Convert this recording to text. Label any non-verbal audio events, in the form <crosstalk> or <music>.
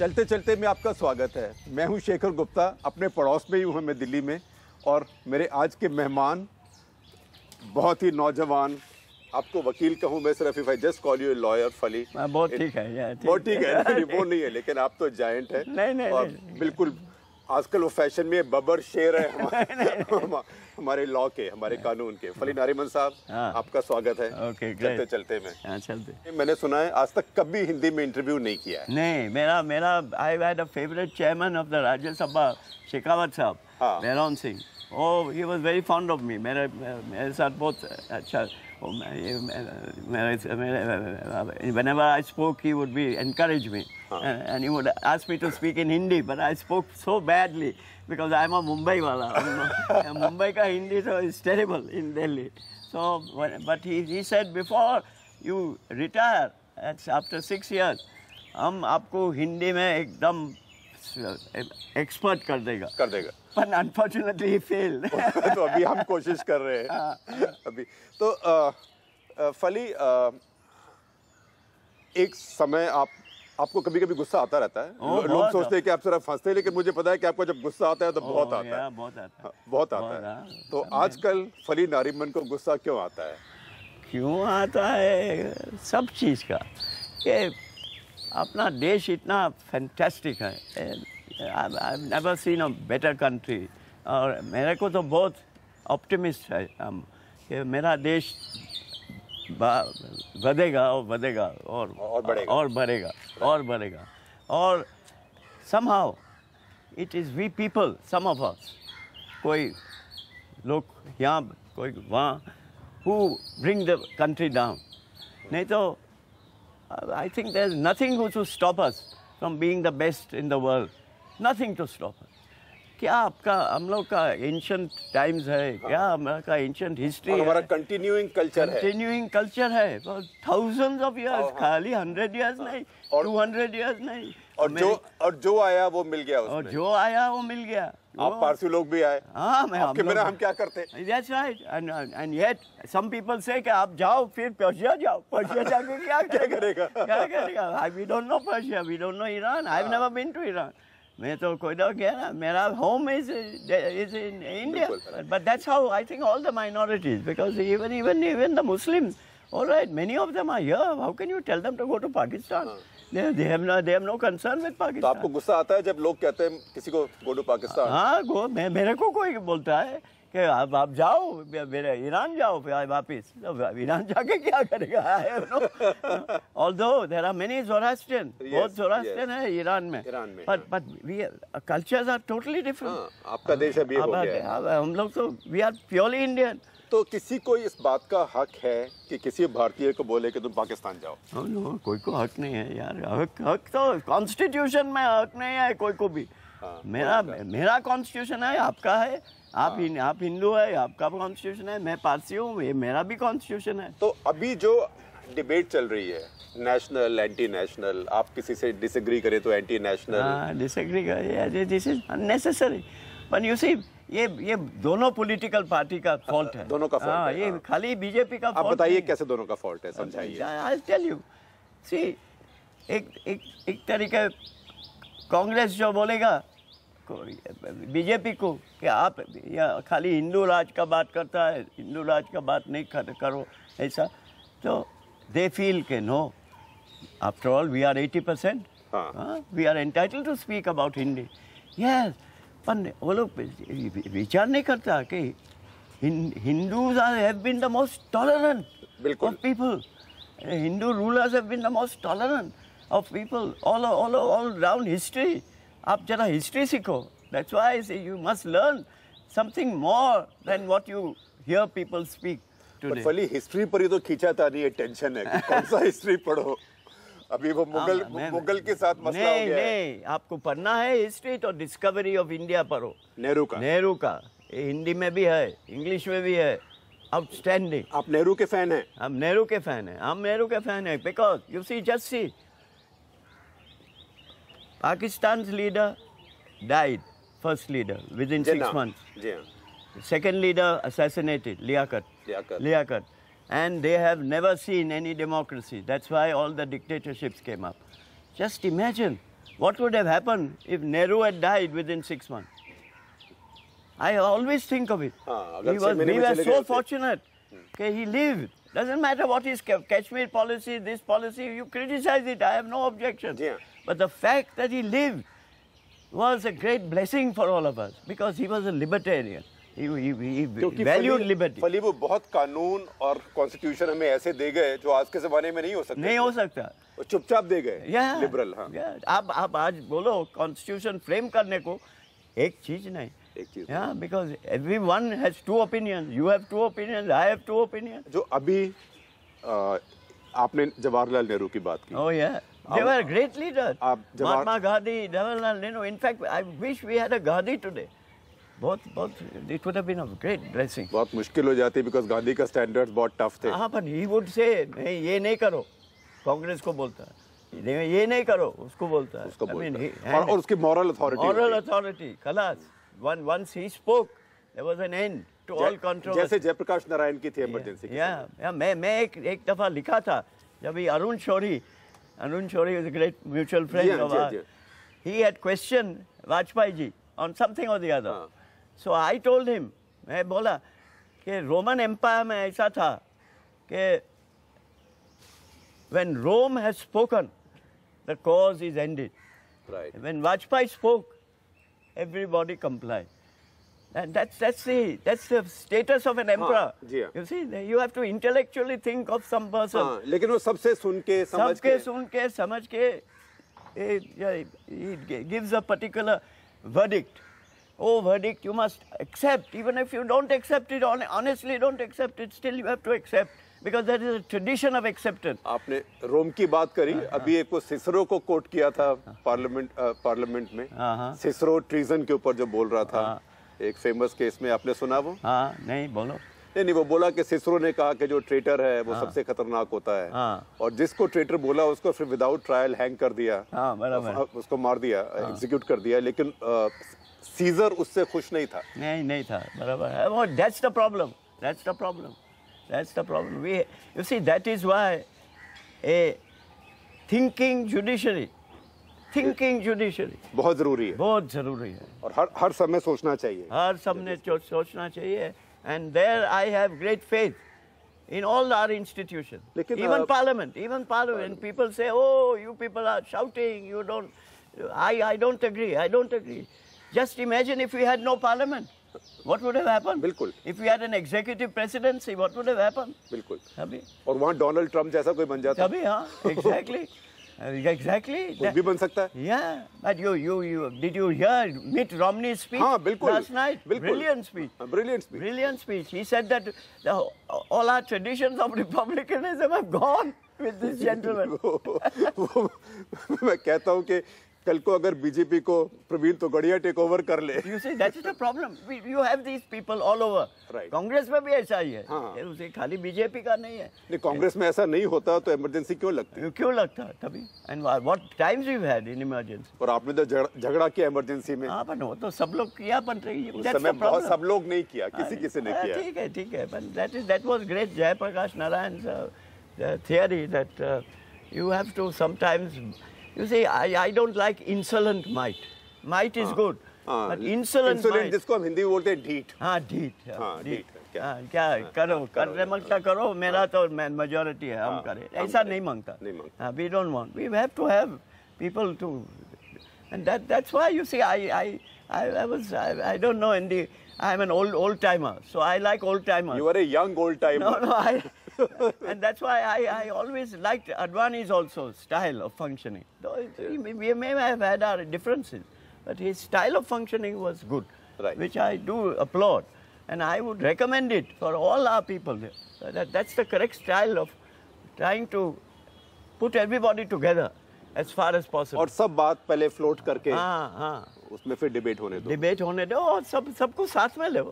चलते चलते में आपका स्वागत है मैं हूं शेखर गुप्ता अपने पड़ोस में ही हूं मैं दिल्ली में और मेरे आज के मेहमान बहुत ही नौजवान आपको वकील कहूँ मैं सिर्फ if I just call you lawyer fully हाँ, बहुत ठीक है बहुत ठीक है वो नहीं है <laughs> लेकिन आप तो जाइंट है नहीं नहीं और बिल्कुल आजकल वो फैशन में बबर शेर है <laughs> हमारे, हमारे लॉ के हमारे हाँ। कानून के फली नारीमन साहब हाँ। आपका स्वागत है ओके चलते चलते में हाँ, चलते मैंने सुना है आज तक कभी हिंदी में इंटरव्यू नहीं किया है नहीं मेरा मेरा I had a favourite chairman of the Rajya Sabha Shekhawat sahab Bhairon Singh oh he was very fond of me मेरे मेरे साथ बहुत अच्छा whenever I spoke, he would be encourage me, huh. and, he would ask me to speak in Hindi. But I spoke so badly because I'm a Mumbai wala. Mumbai ka Hindi so is terrible in Delhi. So, but he, he said before you retire, that's after six years, हम आपको हिंदी में एकदम expert कर देगा कर देगा पर unfortunately fail तो अभी हम कोशिश कर रहे हैं हाँ। अभी तो आ, आ, फली आ, एक समय आप आपको कभी कभी गुस्सा आता रहता है ओ, लोग सोचते हैं कि आप सिर्फ फंसते हैं लेकिन मुझे पता है कि आपको जब गुस्सा आता है तो बहुत आता है बहुत आता है हाँ, बहुत आता है हाँ, तो आजकल फली नारीमन को गुस्सा क्यों आता है क्यों आता है सब चीज़ का कि अपना देश इतना फैंटेस्टिक है I, have never seen a better country. और uh, मेरे को तो बहुत ऑप्टिमिस्ट है हम um, कि मेरा देश बढ़ेगा और बढ़ेगा और और बढ़ेगा और बढ़ेगा और बढ़ेगा और somehow it is we people some of us कोई लोग यहाँ कोई वहाँ who bring the country down नहीं तो I think there's nothing which will stop us from being the best in the world nothing to stop क्या आपका हम लोग का एंशंट टाइम्स है हाँ। क्या हमारा का एंशंट हिस्ट्री हमारा कंटिन्यूइंग कल्चर है कंटिन्यूइंग कल्चर है थाउजेंड्स ऑफ इयर्स खाली हंड्रेड इयर्स नहीं और टू हंड्रेड इयर्स नहीं और जो और जो आया वो मिल गया उसमें। और जो आया वो मिल गया आप पारसी लोग भी आए हाँ मैं आपके बिना हम क्या करते that's right and and yet some people say कि आप जाओ फिर पर्शिया जाओ पर्शिया जाके क्या <laughs> क्या करेगा क्या करेगा I we don't know Persia we don't know Iran I have never been to Iran मैं तो कोयडा गया ना मेरा home is is in India but that's how I think all the minorities because even even even the Muslims alright many of them are here how can you tell them to go to Pakistan they have no they have no concern with Pakistan आपको गुस्सा आता है जब लोग कहते हैं किसी को गो टू पाकिस्तान हां गो मेरे को कोई बोलता है कि आप आप जाओ मेरे ईरान जाओ फिर वापिस तो ईरान जाके क्या करेगा although there are many Zoroastrian बहुत जोरास्ट्रियन है ईरान में but but we cultures are totally different आपका देश अभी हो गया हम लोग तो वी आर प्योरली इंडियन तो किसी को इस बात का हक है कि किसी भारतीय को बोले कि तुम पाकिस्तान जाओ नो oh, कोई को हक नहीं है यार हक हक तो कॉन्स्टिट्यूशन में हक नहीं है कोई को भी हाँ, मेरा मेरा कॉन्स्टिट्यूशन है आपका है आप हाँ। आप हिंदू है आपका कॉन्स्टिट्यूशन है मैं पारसी हूँ ये मेरा भी कॉन्स्टिट्यूशन है तो अभी जो डिबेट चल रही है नेशनल एंटी नेशनल आप किसी से डिसएग्री करें तो एंटी नेशनल डिसएग्री करें this is unnecessary but you see ये ये दोनों पॉलिटिकल पार्टी का फॉल्ट है दोनों का फॉल्ट हाँ, ये हाँ। खाली बीजेपी का आप बताइए कैसे दोनों का फॉल्ट है समझाइए आई टेल यू सी एक एक एक तरीके कांग्रेस जो बोलेगा को बीजेपी को कि आप खाली हिंदू राज का बात करता है हिंदू राज का बात नहीं कर, करो ऐसा तो दे फील के no after all we are eighty percent we are entitled to speak about Hindi yes पर वो लोग विचार नहीं करता कि Hindus are have been the most tolerant बिल्कुल people Hindu rulers have been the most tolerant of people all all all round history आप जरा हिस्ट्री सीखो that's why say you must learn something more than what you hear people speak today history पर ही तो खींचाता नहीं है tension है <laughs> कौन सा हिस्ट्री पढ़ो अभी वो हाँ, मुगल मुगल के साथ मसला नहीं, हो गया नहीं, है आपको पढ़ना है हिस्ट्री तो डिस्कवरी ऑफ इंडिया पढ़ो नेहरू का नेहरू का हिंदी में भी है इंग्लिश में भी है आउटस्टैंडिंग आप नेहरू के फैन हैं हम नेहरू के फैन हैं हम नेहरू के फैन हैं because you see just see Pakistan's leader died, first leader, within Jinnah. six months. Second leader assassinated, Liaquat. Liaquat. Liaquat. And they have never seen any democracy. That's why all the dictatorships came up. Just imagine what would have happened if Nehru had died within six months. I always think of it. Ah, he was, we were so fortunate. Hmm. Okay, he lived. Doesn't matter what his Kashmir policy, this policy, you criticize it, I have no objection. Yeah. But the fact that he lived was a great blessing for all of us because he was a libertarian. He, he, he valued liberty. फली वो बहुत कानून और constitution हमें ऐसे दे गए जो आज के जमाने में नहीं हो सकता नहीं हो सकता चुपचाप दे गए yeah, लिबरल हाँ yeah, आप आप आज बोलो कॉन्स्टिट्यूशन फ्रेम करने को एक चीज नहीं Yeah, because everyone has two opinions. You have two opinions. I have two opinions. जो अभी आ, आपने जवाहरलाल नेहरू की बात की. Oh yeah. They were great leaders. Uh, Mahatma Gandhi, Jawaharlal Nehru. In fact, I wish we had a Gandhi today. Both, बहुत it would have been a great blessing बहुत मुश्किल हो जाती बिकॉज गांधी का standards बहुत टफ थे हाँ but he would say, नहीं ये नहीं करो कांग्रेस को बोलता है ये नहीं करो उसको बोलता है उसको I mean, बोलता है और, और उसकी मॉरल अथॉरिटी मॉरल अथॉरिटी खलास one once he spoke there was an end to all control जैसे जयप्रकाश नारायण की थी इमरजेंसी या, या मैं मैं एक एक दफा लिखा था जब ये Arun Shauri Anun Shori was a great mutual friend yeah, of ours. Yeah. He had questioned Vajpayee ji on something or the other. Ah. So I told him, I बोला कि रोमन एम्पायर में ऐसा था कि when Rome has spoken, the cause is ended. Right. When Vajpayee spoke, everybody complied. And that's, that's, the, that's the status of an emperor. हाँ, you see, you have to intellectually think of some person. हाँ, लेकिन वो सबसे सुन के समझ it, it gives a particular verdict. Oh, verdict you must accept. Even if you don't accept it, honestly don't accept it, still you have to accept. because there is a tradition of acceptance. आपने रोम की बात करी हाँ, अभी एक को Cicero को quote किया था पार्लियामेंट पार्लियामेंट में सिसरो ट्रीजन के ऊपर जो बोल रहा था एक फेमस केस में आपने सुना वो आ, हाँ, नहीं बोलो नहीं नहीं वो बोला कि सिसरो ने कहा कि जो ट्रेटर है वो आ, हाँ। सबसे खतरनाक होता है आ, हाँ। और जिसको ट्रेटर बोला उसको फिर विदाउट ट्रायल हैंग कर दिया आ, बराबर उसको मार दिया एग्जीक्यूट कर दिया लेकिन आ, सीजर उससे खुश नहीं था नहीं नहीं था बराबर problem thinking judiciary thinking judiciary बहुत जरूरी है बहुत जरूरी है और हर हर समय सोचना चाहिए हर समय सोचना चाहिए and there I have great faith in all our institutions, even uh, parliament, even parliament. People say, oh, you people are shouting, you don't, I, I don't agree, I don't agree. Just imagine if we had no parliament. What would have happened? बिल्कुल. If we had an executive presidency, what would have happened? बिल्कुल. अभी. और वहाँ Donald Trump जैसा कोई बन जाता. अभी हाँ, exactly. exactly कुछ भी बन सकता है yeah but you you you did you hear Mitt Romney's speech हाँ, बिल्कुल, last night बिल्कुल, brilliant speech brilliant speech brilliant speech he said that the, all our traditions of republicanism have gone with this gentleman वो, वो, मैं कहता हूँ कि कल को अगर बीजेपी को प्रवीण तो तोगड़िया टेक ओवर कर ले you see that is the problem you have these people all over right Congress में भी ऐसा ही है हाँ. उसे खाली बीजेपी का नहीं है नहीं कांग्रेस में ऐसा नहीं होता तो इमरजेंसी क्यों लगती है क्यों लगता है तभी and what times we had in emergency और आपने तो झगड़ा किया इमरजेंसी में हां पर वो तो सब लोग किया बन रही है उस समय बहुत सब लोग नहीं किया किसी हाँ, किसी ने हाँ, किया ठीक है ठीक है but that is that was great Jayaprakash Narayan sir theory that you have to sometimes You see, I, I don't like insolent might. Might is ah. good. Ah, but insolent insolent जिसको हम Hindi में बोलते हैं ढीठ हाँ ढीठ हाँ ढीठ क्या क्या करो कर्मल का करो मेरा तो मैन मेजोरिटी है हम करें ऐसा नहीं मांगता We मांगता we don't want we have to people to and that that's why you see I I I, I was I, I don't know in I'm an old old timer so I like old timers. You are a young old timer. No no I and that's why I, I always liked Advani's also style of functioning. Though we may have had our differences, but his style of functioning was good, right. which I do applaud. And I would recommend it for all our people. That, that's the correct style of trying to put everybody together as far as possible. और सब बात पहले float करके हाँ debate Debate होने दो और सब सबको साथ